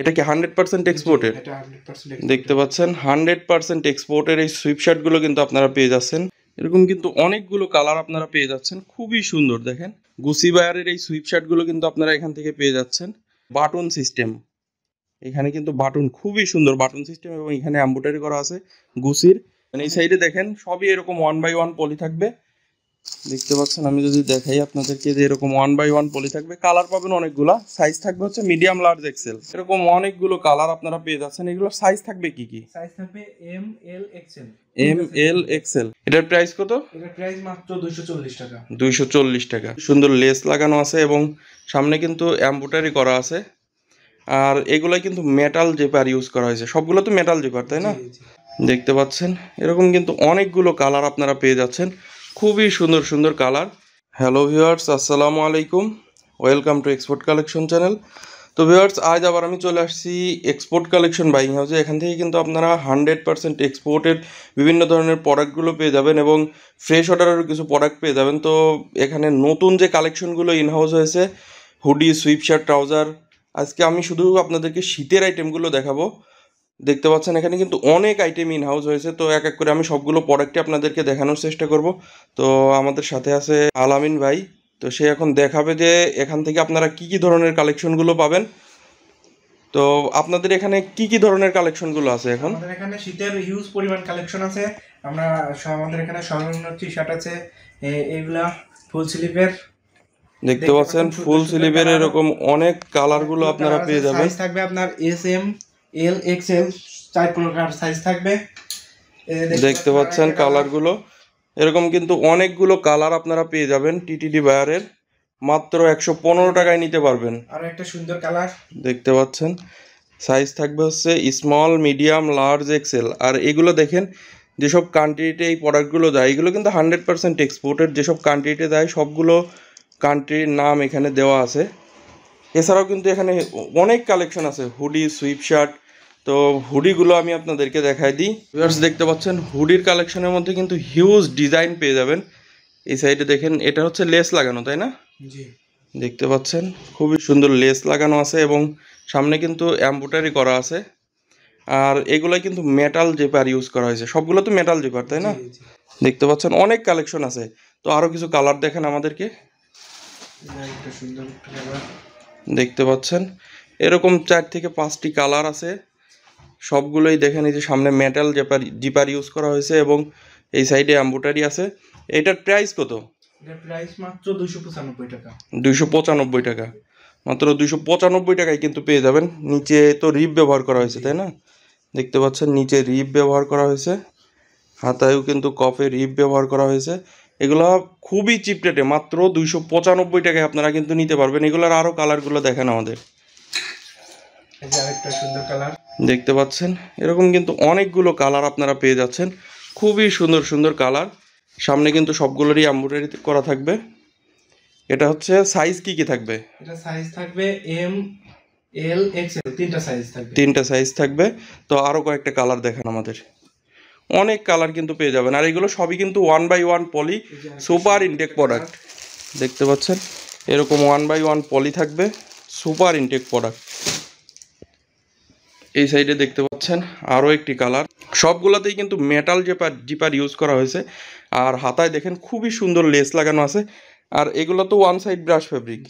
এটা কি hundred percent এক্সপোর্টের দেখতে পাচ্ছেন হান্ড্রেড পার্সেন্ট এক্সপোর্টের এই সুইপশার্টগুলো কিন্তু আপনারা পেয়ে যাচ্ছেন এরকম কিন্তু অনেকগুলো কালার আপনারা পেয়ে যাচ্ছেন খুবই সুন্দর দেখেন গুসি বায়ারের এই সুইপশার্টগুলো কিন্তু আপনারা এখান থেকে পেয়ে যাচ্ছেন বাটন সিস্টেম এখানে কিন্তু বাটন খুবই সুন্দর বাটন সিস্টেম এবং এখানে অ্যাম্বোটারি করা আছে গুসির মানে এই সাইডে দেখেন সবই এরকম ওয়ান বাই ওয়ান পলি থাকবে দেখতে পাচ্ছেন আমি যদি দেখাই আপনাদেরকে যে এরকম ওয়ান বাই ওয়ান পলি থাকবে কালার পাবেন অনেকগুলা সাইজ থাকবে হচ্ছে মিডিয়াম লার্জ এক্সেল এরকম অনেকগুলো কালার আপনারা পেয়ে যাচ্ছেন এগুলোর সাইজ থাকবে কি কি সাইজ থাকবে এম এল এক্সেল দেখতে পাচ্ছেন এরকম কিন্তু অনেকগুলো কালার আপনারা পেয়ে যাচ্ছেন খুবই সুন্দর সুন্দর কালার হ্যালো ভিওয়ার্স আসসালামু আলাইকুম welcome to export collection channel তো ভিওয়ার্স আজ আবার আমি চলে আসছি এক্সপোর্ট কালেকশন বাইং হাউসে এখান থেকে কিন্তু আপনারা হান্ড্রেড পারসেন্ট এক্সপোর্টের বিভিন্ন ধরনের প্রোডাক্টগুলো পেয়ে যাবেন এবং ফ্রেশ অর্ডারের কিছু প্রোডাক্ট পেয়ে যাবেন তো এখানে নতুন যে কালেকশনগুলো ইনহাউস হয়েছে হুডি সুইপশার্ট ট্রাউজার আজকে আমি শুধু আপনাদেরকে শীতের আইটেমগুলো দেখাবো দেখতে পাচ্ছেন এখানে কিন্তু অনেক আইটেম ইন হাউস হয়েছে তো এক এক করে আমি সবগুলো প্রোডাক্টই আপনাদেরকে দেখানোর চেষ্টা করব তো আমাদের সাথে আছে আলামিন ভাই তো সে এখন দেখাবে যে এখান থেকে আপনারা কি কি ধরনের কালেকশনগুলো পাবেন তো আপনাদের এখানে কি কি ধরনের কালেকশনগুলো আছে এখন আমাদের এখানে শীতের হিউজ পরিমাণ কালেকশন আছে আমরা আমাদের এখানে সর্বনিম্ন টি শার্ট আছে এইগুলা ফুল স্লিভের দেখতে পাচ্ছেন ফুল স্লিভের এরকম অনেক কালারগুলো আপনারা পেয়ে যাবেন সাইজ থাকবে আপনার এস এম এল এক্সেল চার প্রকার সাইজ থাকবে দেখতে পাচ্ছেন কালারগুলো এরকম কিন্তু অনেকগুলো কালার আপনারা পেয়ে যাবেন টিটিডি বায়ারের মাত্র একশো পনেরো টাকায় নিতে পারবেন আর একটা সুন্দর কালার দেখতে পাচ্ছেন সাইজ থাকবে হচ্ছে স্মল মিডিয়াম লার্জ এক্সেল আর এগুলো দেখেন যেসব কান্ট্রিতে এই প্রোডাক্টগুলো যায় এগুলো কিন্তু হান্ড্রেড পারসেন্ট এক্সপোর্টের যেসব কান্ট্রিতে দেয় সবগুলো কান্ট্রির নাম এখানে দেওয়া আছে এছাড়াও কিন্তু এখানে অনেক কালেকশন আছে হুডি সুইপ শার্ট তো হুডিগুলো আমি আপনাদেরকে দেখাই দিই ভিউয়ার্স দেখতে পাচ্ছেন হুডির কালেকশনের মধ্যে কিন্তু হিউজ ডিজাইন পেয়ে যাবেন এই সাইডে দেখেন এটা হচ্ছে লেস লাগানো তাই না জি দেখতে পাচ্ছেন খুবই সুন্দর লেস লাগানো আছে এবং সামনে কিন্তু অ্যাম্বুটারি করা আছে আর এগুলাই কিন্তু মেটাল জেপার ইউজ করা হয়েছে সবগুলো তো মেটাল জেপার তাই না দেখতে পাচ্ছেন অনেক কালেকশন আছে তো আরও কিছু কালার দেখেন আমাদেরকে দেখতে পাচ্ছেন এরকম চার থেকে পাঁচটি কালার আছে সবগুলোই দেখেন এই যে সামনে মেটাল জেপার জিপার ইউজ করা হয়েছে এবং এই সাইডে অ্যাম্বুটারি আছে এটার প্রাইস কত প্রাইস মাত্র দুশো টাকা দুশো পঁচানব্বই টাকা মাত্র দুশো পঁচানব্বই টাকায় কিন্তু পেয়ে যাবেন নিচে তো রিপ ব্যবহার করা হয়েছে তাই না দেখতে পাচ্ছেন নিচে রিপ ব্যবহার করা হয়েছে হাতায়ও কিন্তু কফে রিপ ব্যবহার করা হয়েছে এগুলো খুবই চিপ রেটে মাত্র দুইশো পঁচানব্বই টাকায় আপনারা কিন্তু নিতে পারবেন এগুলোর আরও কালারগুলো দেখেন আমাদের দেখতে পাচ্ছেন এরকম কিন্তু অনেকগুলো কালার আপনারা পেয়ে যাচ্ছেন খুবই সুন্দর সুন্দর কালার সামনে কিন্তু সবগুলোরই এম্ব্রয়ডারি করা থাকবে এটা হচ্ছে সাইজ কি কি থাকবে এটা সাইজ থাকবে এম এল তিনটা সাইজ থাকবে তিনটা সাইজ থাকবে তো আরও কয়েকটা কালার দেখান আমাদের অনেক কালার কিন্তু পেয়ে যাবেন আর এগুলো সবই কিন্তু one by one poly super intact product দেখতে পাচ্ছেন এরকম ওয়ান বাই ওয়ান পলি থাকবে সুপার ইনটেক প্রোডাক্ট এই সাইডে দেখতে পাচ্ছেন আরও একটি কালার সবগুলোতেই কিন্তু মেটাল জেপার জিপার ইউজ করা হয়েছে আর হাতায় দেখেন খুবই সুন্দর লেস লাগানো আছে আর এগুলো তো ওয়ান সাইড ব্রাশ ফেব্রিক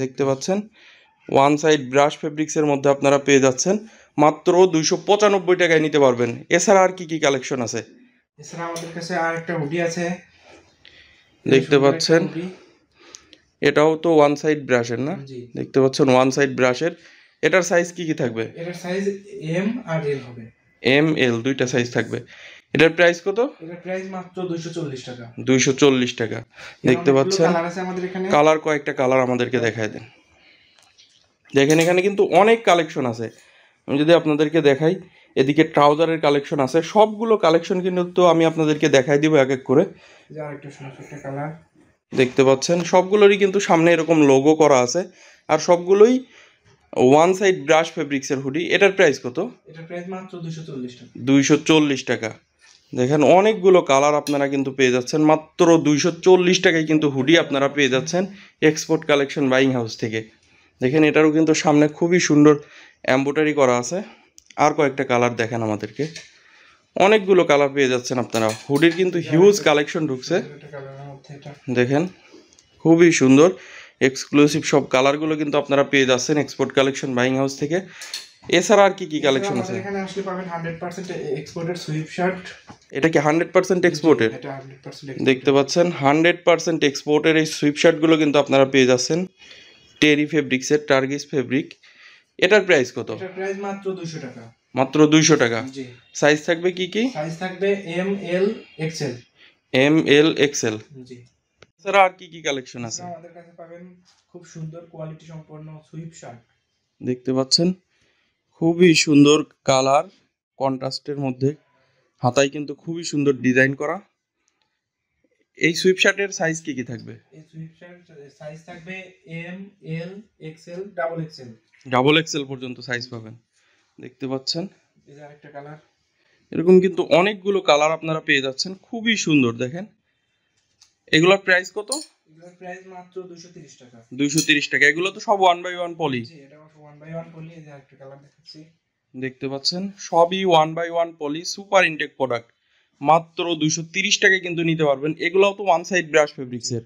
দেখতে পাচ্ছেন ওয়ান সাইড ব্রাশ ফেব্রিক্সের মধ্যে আপনারা পেয়ে যাচ্ছেন মাত্র দুইশো পঁচানব্বই টাকায় নিতে পারবেন এছাড়া আর কি কি কালেকশন আছে এছাড়া আমাদের কাছে আর একটা হুডি আছে দেখতে পাচ্ছেন এটাও তো ওয়ান সাইড ব্রাশের না দেখতে পাচ্ছেন ওয়ান সাইড ব্রাশের এটার সাইজ কি কি থাকবে এটার সাইজ এম আর এল হবে এম এল দুইটা সাইজ থাকবে এটার প্রাইস কত এটার প্রাইস মাত্র 240 টাকা 240 টাকা দেখতে পাচ্ছেন কালার আছে আমাদের এখানে কালার কয়েকটা কালার আমাদেরকে দেখায় দেন দেখেন এখানে কিন্তু অনেক কালেকশন আছে আমি যদি আপনাদেরকে দেখাই এদিকে ট্রাউজারের কালেকশন আছে সবগুলো কালেকশন কিন্তু তো আমি আপনাদেরকে দেখাই দিব এক এক করে দেখতে পাচ্ছেন সবগুলোরই কিন্তু সামনে এরকম লোগো করা আছে আর সবগুলোই ওয়ান সাইড ব্রাশ ফেব্রিক্সের হুডি এটার প্রাইস কত এটার প্রাইস মাত্র টাকা টাকা দেখেন অনেকগুলো কালার আপনারা কিন্তু পেয়ে যাচ্ছেন মাত্র চল্লিশ টাকায় কিন্তু হুডি আপনারা পেয়ে যাচ্ছেন এক্সপোর্ট কালেকশন বাইং হাউস থেকে দেখেন এটারও কিন্তু সামনে খুবই সুন্দর অ্যাম্বোটারি করা আছে আর কয়েকটা কালার দেখেন আমাদেরকে অনেকগুলো কালার পেয়ে যাচ্ছেন আপনারা হুডির কিন্তু হিউজ কালেকশন ঢুকছে দেখেন খুবই সুন্দর এক্সক্লুসিভ সব কালারগুলো কিন্তু আপনারা পেয়ে যাচ্ছেন এক্সপোর্ট কালেকশন বাইং হাউস থেকে এছাড়া আর কি কি কালেকশন আছে এখানে আসলে পাবেন 100% এক্সপোর্টেড সুইপ শার্ট এটা কি 100% এক্সপোর্টেড এটা 100% দেখতে পাচ্ছেন 100% এক্সপোর্টের এই সুইপ শার্টগুলো কিন্তু আপনারা পেয়ে যাচ্ছেন টেরি এর টার্গিস ফেব্রিক এটার প্রাইস কত এটার প্রাইস মাত্র 200 টাকা মাত্র 200 টাকা জি সাইজ থাকবে কি কি সাইজ থাকবে M L XL M L XL জি স্যার আর কি কি কালেকশন আছে আমাদের কাছে পাবেন খুব সুন্দর কোয়ালিটি সম্পন্ন সুইপ শার্ট দেখতে পাচ্ছেন খুবই সুন্দর কালার কন্ট্রাস্টের মধ্যে হাতায় কিন্তু খুবই সুন্দর ডিজাইন করা এই সুইপ শার্টের সাইজ কি কি থাকবে এই সুইপ শার্ট সাইজ থাকবে M L XL double XL double XL পর্যন্ত সাইজ পাবেন দেখতে পাচ্ছেন এই যে আরেকটা কালার এরকম কিন্তু অনেকগুলো কালার আপনারা পেয়ে যাচ্ছেন খুবই সুন্দর দেখেন এগুলোর প্রাইস কত এগুলোর প্রাইস মাত্র 230 টাকা 230 টাকা এগুলো তো সব ওয়ান বাই ওয়ান পলি জি এটা ওয়ান 1 পলি এই যে আরেকটা কালার দেখাচ্ছি দেখতে পাচ্ছেন সবই one by one poly super intact product মাত্র দুইশো তিরিশ টাকায় কিন্তু নিতে পারবেন এগুলোও তো ওয়ান সাইড ব্রাশ ফেব্রিক্সের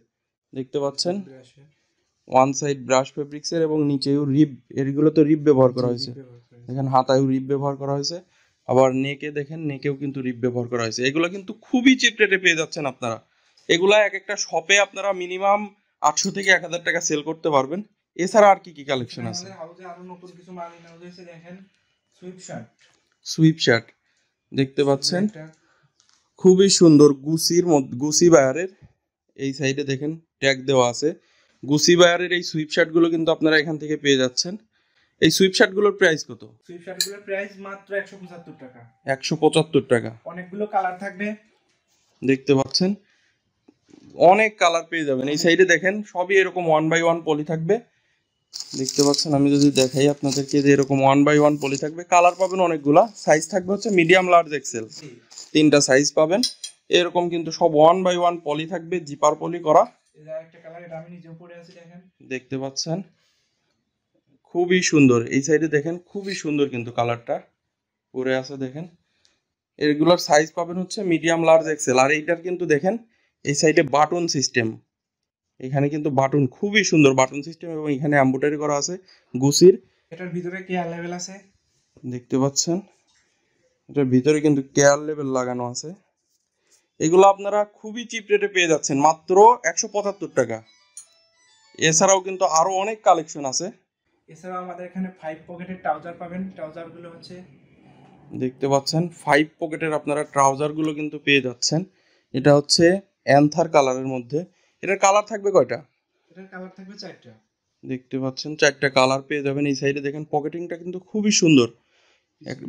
দেখতে পাচ্ছেন ওয়ান সাইড ব্রাশ ফেব্রিক্সের এবং নিচেও রিপ এগুলো তো রিপ ব্যবহার করা হয়েছে দেখেন হাতায়ও রিব ব্যবহার করা হয়েছে আবার নেকে দেখেন নেকেও কিন্তু রিপ ব্যবহার করা হয়েছে এগুলো কিন্তু খুবই চিপ রেটে পেয়ে যাচ্ছেন আপনারা এগুলা এক একটা শপে আপনারা মিনিমাম আটশো থেকে এক হাজার টাকা সেল করতে পারবেন এছাড়া আর কি কি কালেকশন আছে সুইপ শার্ট দেখতে পাচ্ছেন খুবই সুন্দর মধ্যে গুসি বায়ারের এই সাইডে দেখেন ট্যাগ দেওয়া আছে গুসি বায়ারের এই সুইপ শার্টগুলো কিন্তু আপনারা এখান থেকে পেয়ে যাচ্ছেন এই সুইপ শার্টগুলোর প্রাইস কত সুইপ গুলোর প্রাইস মাত্র 175 টাকা 175 টাকা অনেকগুলো কালার থাকবে দেখতে পাচ্ছেন অনেক কালার পেয়ে যাবেন এই সাইডে দেখেন সবই এরকম ওয়ান বাই ওয়ান পলি থাকবে দেখতে পাচ্ছেন আমি যদি দেখাই আপনাদেরকে যে এরকম ওয়ান বাই ওয়ান পলি থাকবে কালার পাবেন অনেকগুলা সাইজ থাকবে হচ্ছে মিডিয়াম লার্জ এক্সেল তিনটা সাইজ পাবেন এরকম কিন্তু সব ওয়ান বাই ওয়ান পলি থাকবে জিপার পলি করা দেখতে পাচ্ছেন খুবই সুন্দর এই সাইডে দেখেন খুবই সুন্দর কিন্তু কালারটা পরে আছে দেখেন এরগুলোর সাইজ পাবেন হচ্ছে মিডিয়াম লার্জ এক্সেল আর এইটার কিন্তু দেখেন এই সাইডে বাটন সিস্টেম এখানে কিন্তু বাটন খুবই সুন্দর বাটন সিস্টেম এবং এখানে অ্যাম্বোটারি করা আছে গুসির এটার ভিতরে কি অ্যাভেলেবেল আছে দেখতে পাচ্ছেন এটার ভিতরে কিন্তু কেয়ার লেভেল লাগানো আছে এগুলো আপনারা খুবই চিপ রেটে পেয়ে যাচ্ছেন মাত্র একশো পঁচাত্তর টাকা এছাড়াও কিন্তু আরও অনেক কালেকশন আছে এছাড়াও আমাদের এখানে ফাইভ পকেটের ট্রাউজার পাবেন ট্রাউজারগুলো হচ্ছে দেখতে পাচ্ছেন ফাইভ পকেটের আপনারা ট্রাউজারগুলো কিন্তু পেয়ে যাচ্ছেন এটা হচ্ছে অ্যান্থার কালারের মধ্যে এটার কালার থাকবে কয়টা এটার কালার থাকবে চারটা দেখতে পাচ্ছেন চারটা কালার পেয়ে যাবেন এই সাইডে দেখেন পকেটিংটা কিন্তু খুবই সুন্দর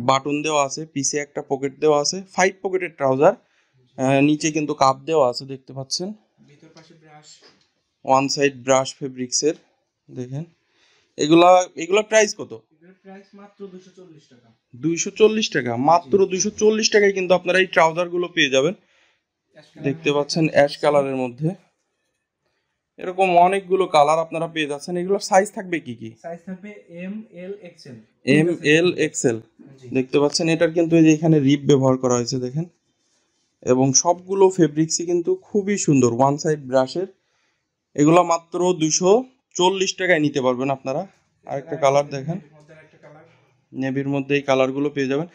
বাটন দেওয়া আছে পিসে একটা পকেট দেওয়া আছে ফাইভ পকেটের ট্রাউজার নিচে কিন্তু কাপ দেওয়া আছে দেখতে পাচ্ছেন পাশে ব্রাশ ওয়ান সাইড ব্রাশ ফেব্রিক্সের দেখেন এগুলা এগুলা প্রাইস কত দুইশো চল্লিশ টাকা মাত্র দুইশো চল্লিশ টাকায় কিন্তু আপনারা এই ট্রাউজারগুলো পেয়ে যাবেন দেখতে পাচ্ছেন অ্যাশ কালারের মধ্যে এরকম অনেকগুলো কালার আপনারা পেয়ে যাচ্ছেন এগুলোর সাইজ থাকবে কি কি সাইজ থাকবে এম এল এল এম এল এল দেখতে পাচ্ছেন এটার কিন্তু এই যে এখানে রিপ ব্যবহার করা হয়েছে দেখেন এবং সবগুলো ফেব্রিক্সই কিন্তু খুবই সুন্দর ওয়ান সাইড ব্রাশের এগুলো মাত্র দুশো চল্লিশ টাকায় নিতে পারবেন আপনারা আরেকটা কালার হ্যাঁ, দেখেন নেভির মধ্যে এই কালারগুলো পেয়ে যাবেন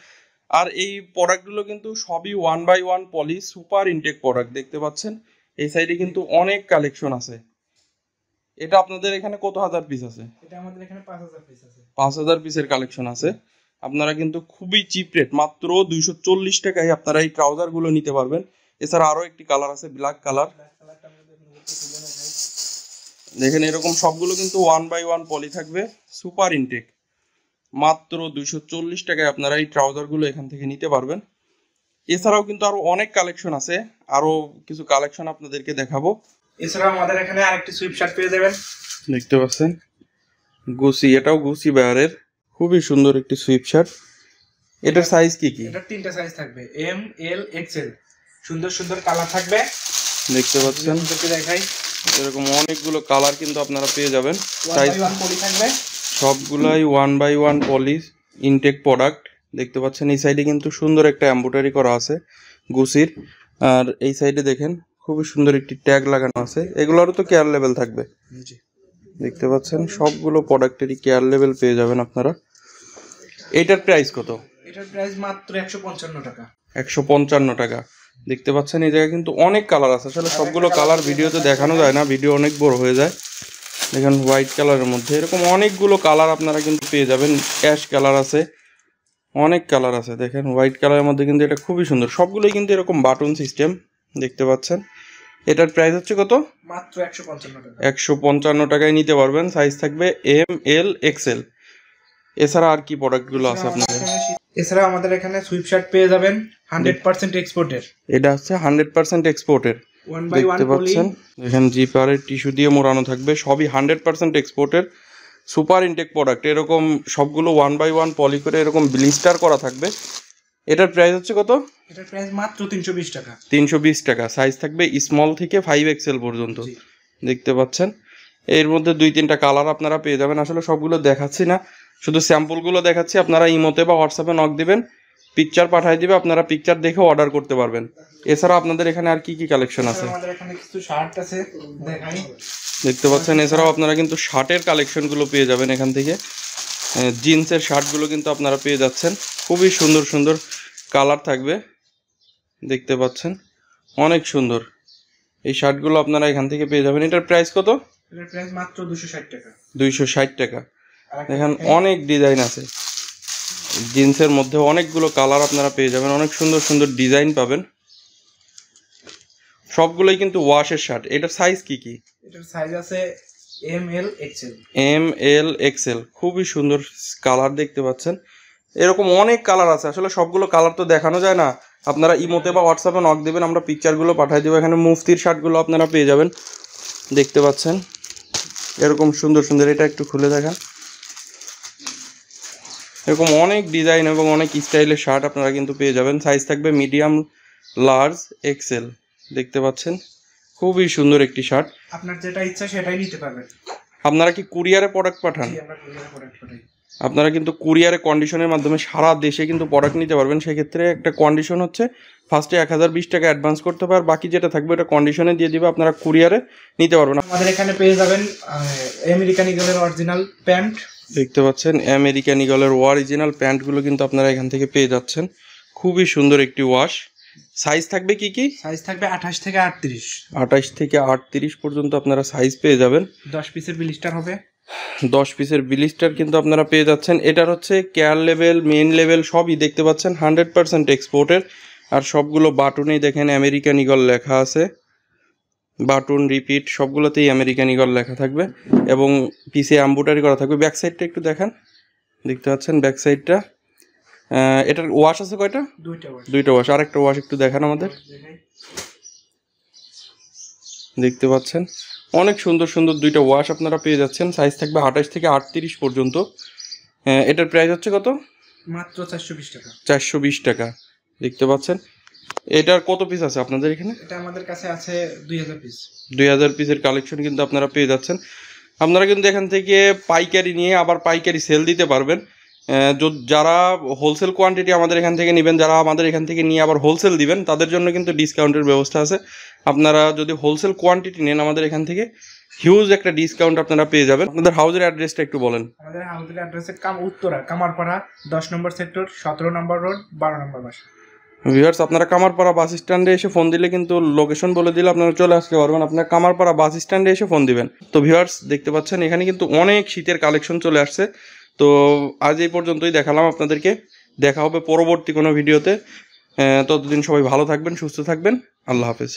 আর এই প্রোডাক্টগুলো কিন্তু সবই one by one poly super intact product দেখতে পাচ্ছেন এই সাইডে কিন্তু অনেক কালেকশন আছে এটা আপনাদের এখানে কত হাজার পিস আছে এটা আমাদের এখানে 5000 পিস আছে 5000 পিসের কালেকশন আছে আপনারা কিন্তু খুবই চিপ রেট মাত্র 240 টাকায় আপনারা এই ট্রাউজার গুলো নিতে পারবেন এছাড়া আরো একটি কালার আছে ব্ল্যাক কালার দেখেন এরকম সবগুলো কিন্তু ওয়ান বাই ওয়ান পলি থাকবে সুপার ইনটেক মাত্র দুইশো চল্লিশ টাকায় আপনারা এই ট্রাউজারগুলো এখান থেকে নিতে পারবেন এছাড়াও কিন্তু আরও অনেক কালেকশন আছে আরও কিছু কালেকশন আপনাদেরকে দেখাবো এছাড়াও আমাদের এখানে আরেকটি সুইপ শার্ট পেয়ে যাবেন দেখতে পাচ্ছেন গুসি এটাও গুসি বেয়ারের খুবই সুন্দর একটি সুইপ শার্ট এটার সাইজ কি কি এটার তিনটা সাইজ থাকবে এম এল এক্সেল সুন্দর সুন্দর কালার থাকবে দেখতে পাচ্ছেন দেখাই এরকম অনেকগুলো কালার কিন্তু আপনারা পেয়ে যাবেন সাইজ থাকবে সবগুলাই one by one polish intact product দেখতে পাচ্ছেন এই সাইডে কিন্তু সুন্দর একটা অ্যাম্বোটারি করা আছে গুসির আর এই সাইডে দেখেন খুবই সুন্দর একটি ট্যাগ লাগানো আছে এগুলোরও তো কেয়ার লেভেল থাকবে দেখতে পাচ্ছেন সবগুলো প্রোডাক্টেরই কেয়ার লেভেল পেয়ে যাবেন আপনারা এটার প্রাইস কত এটার প্রাইস মাত্র একশো পঞ্চান্ন টাকা একশো পঞ্চান্ন টাকা দেখতে পাচ্ছেন এই জায়গায় কিন্তু অনেক কালার আছে আসলে সবগুলো কালার ভিডিওতে দেখানো যায় না ভিডিও অনেক বড় হয়ে যায় দেখেন হোয়াইট কালারের মধ্যে এরকম অনেকগুলো কালার আপনারা কিন্তু পেয়ে যাবেন অ্যাশ কালার আছে অনেক কালার আছে দেখেন হোয়াইট কালারের মধ্যে কিন্তু এটা খুবই সুন্দর সবগুলোই কিন্তু এরকম বাটন সিস্টেম দেখতে পাচ্ছেন এটার প্রাইস হচ্ছে কত মাত্র একশো পঞ্চান্ন একশো টাকায় নিতে পারবেন সাইজ থাকবে এম এল এক্সএল এছাড়া আর কি প্রোডাক্টগুলো আছে আপনাদের এছাড়া আমাদের এখানে সুইপ শার্ট পেয়ে যাবেন হান্ড্রেড পার্সেন্ট এক্সপোর্টের এটা হচ্ছে হান্ড্রেড পার্সেন্ট এক্সপোর্টের দেখতে পাচ্ছেন এখানে জিপারের টিস্যু দিয়ে মোড়ানো থাকবে সবই হান্ড্রেড পার্সেন্ট এক্সপোর্টের সুপার ইনটেক প্রোডাক্ট এরকম সবগুলো ওয়ান বাই ওয়ান পলি করে এরকম ব্লিস্টার করা থাকবে এটার প্রাইস হচ্ছে কত এটার প্রাইস মাত্র তিনশো বিশ টাকা তিনশো বিশ টাকা সাইজ থাকবে স্মল থেকে ফাইভ এক্সেল পর্যন্ত দেখতে পাচ্ছেন এর মধ্যে দুই তিনটা কালার আপনারা পেয়ে যাবেন আসলে সবগুলো দেখাচ্ছি না শুধু স্যাম্পলগুলো দেখাচ্ছি আপনারা ইমোতে বা হোয়াটসঅ্যাপে নক দিবেন পিকচার পাঠিয়ে দিবে আপনারা পিকচার দেখে অর্ডার করতে পারবেন এছাড়া আপনাদের এখানে আর কি কি কালেকশন আছে দেখতে পাচ্ছেন এছাড়াও আপনারা কিন্তু শার্টের কালেকশনগুলো পেয়ে যাবেন এখান থেকে জিন্সের শার্টগুলো কিন্তু আপনারা পেয়ে যাচ্ছেন খুবই সুন্দর সুন্দর কালার থাকবে দেখতে পাচ্ছেন অনেক সুন্দর এই শার্টগুলো আপনারা এখান থেকে পেয়ে যাবেন এটার প্রাইস কত এটার প্রাইস মাত্র 260 টাকা টাকা এখানে অনেক ডিজাইন আছে জিন্সের মধ্যে অনেকগুলো কালার আপনারা পেয়ে যাবেন অনেক সুন্দর সুন্দর ডিজাইন পাবেন সবগুলোই কিন্তু ওয়াশের শার্ট এটার সাইজ কি কি এটার সাইজ আছে M L XL M L খুবই সুন্দর কালার দেখতে পাচ্ছেন এরকম অনেক কালার আছে আসলে সবগুলো কালার তো দেখানো যায় না আপনারা ইমোতে বা হোয়াটসঅ্যাপে নক দেবেন আমরা পিকচারগুলো পাঠিয়ে দেবো এখানে মুফতির শার্টগুলো আপনারা পেয়ে যাবেন দেখতে পাচ্ছেন এরকম সুন্দর সুন্দর এটা একটু খুলে দেখান এরকম অনেক ডিজাইন এবং অনেক স্টাইলের শার্ট আপনারা কিন্তু পেয়ে যাবেন সাইজ থাকবে মিডিয়াম লার্জ এক্সেল দেখতে পাচ্ছেন খুবই সুন্দর একটি শার্ট আপনার যেটা ইচ্ছা সেটাই নিতে পারবেন আপনারা কি কুরিয়ারে প্রোডাক্ট পাঠান আপনারা কিন্তু কুরিয়ারে কন্ডিশনের মাধ্যমে সারা দেশে কিন্তু প্রোডাক্ট নিতে পারবেন সেক্ষেত্রে একটা কন্ডিশন হচ্ছে ফার্স্টে এক হাজার বিশ টাকা অ্যাডভান্স করতে পার বাকি যেটা থাকবে ওটা কন্ডিশনে দিয়ে দিবে আপনারা কুরিয়ারে নিতে পারবেন আমাদের এখানে পেয়ে যাবেন আমেরিকান ইগলের অরিজিনাল প্যান্ট দেখতে পাচ্ছেন আমেরিকান ইগলের অরিজিনাল প্যান্টগুলো কিন্তু আপনারা এখান থেকে পেয়ে যাচ্ছেন খুবই সুন্দর একটি ওয়াশ সাইজ থাকবে কি কি সাইজ থাকবে আঠাশ থেকে আটত্রিশ আঠাশ থেকে আটত্রিশ পর্যন্ত আপনারা সাইজ পেয়ে যাবেন দশ পিসের বিলিস্টার হবে দশ পিসের বিলিস্টার কিন্তু আপনারা পেয়ে যাচ্ছেন এটার হচ্ছে কেয়ার লেভেল মেন লেভেল সবই দেখতে পাচ্ছেন হান্ড্রেড পারসেন্ট এক্সপোর্টের আর সবগুলো বাটনেই দেখেন আমেরিকান ইগল লেখা আছে বাটন রিপিট সবগুলোতেই আমেরিকান ইগল লেখা থাকবে এবং পিসে অ্যাম্বুটারি করা থাকবে ব্যাক সাইডটা একটু দেখেন দেখতে পাচ্ছেন ব্যাক সাইডটা এটার ওয়াশ আছে কয়টা দুইটা ওয়াশ আর একটা ওয়াশ একটু দেখান আমাদের দেখতে পাচ্ছেন অনেক সুন্দর সুন্দর দুইটা ওয়াশ আপনারা পেয়ে যাচ্ছেন সাইজ থাকবে আঠাশ থেকে আটত্রিশ পর্যন্ত এটার প্রাইস হচ্ছে কত মাত্র চারশো বিশ টাকা চারশো বিশ টাকা দেখতে পাচ্ছেন এটার কত পিস আছে আপনাদের এখানে এটা আমাদের কাছে আছে দুই হাজার পিস দুই হাজার পিসের কালেকশন কিন্তু আপনারা পেয়ে যাচ্ছেন আপনারা কিন্তু এখান থেকে পাইকারি নিয়ে আবার পাইকারি সেল দিতে পারবেন যারা হোলসেল কোয়ান্টিটি আমাদের এখান থেকে নেবেন যারা আমাদের এখান থেকে নিয়ে আবার হোলসেল দিবেন তাদের জন্য কিন্তু ডিসকাউন্টের ব্যবস্থা আছে আপনারা যদি হোলসেল কোয়ান্টিটি নেন আমাদের এখান থেকে হিউজ একটা ডিসকাউন্ট আপনারা পেয়ে যাবেন আপনাদের হাউজের অ্যাড্রেসটা একটু বলেন আমাদের হাউজের অ্যাড্রেস কাম উত্তরা কামারপাড়া দশ নম্বর সেক্টর সতেরো নম্বর রোড বারো নম্বর বাসা ভিউয়ার্স আপনারা কামারপাড়া বাস স্ট্যান্ডে এসে ফোন দিলে কিন্তু লোকেশন বলে দিলে আপনারা চলে আসতে পারবেন আপনার কামারপাড়া বাস স্ট্যান্ডে এসে ফোন দিবেন তো ভিউয়ার্স দেখতে পাচ্ছেন এখানে কিন্তু অনেক শীতের কালেকশন চলে আসছে তো আজ এই পর্যন্তই দেখালাম আপনাদেরকে দেখা হবে পরবর্তী কোনো ভিডিওতে ততদিন সবাই ভালো থাকবেন সুস্থ থাকবেন আল্লাহ হাফেজ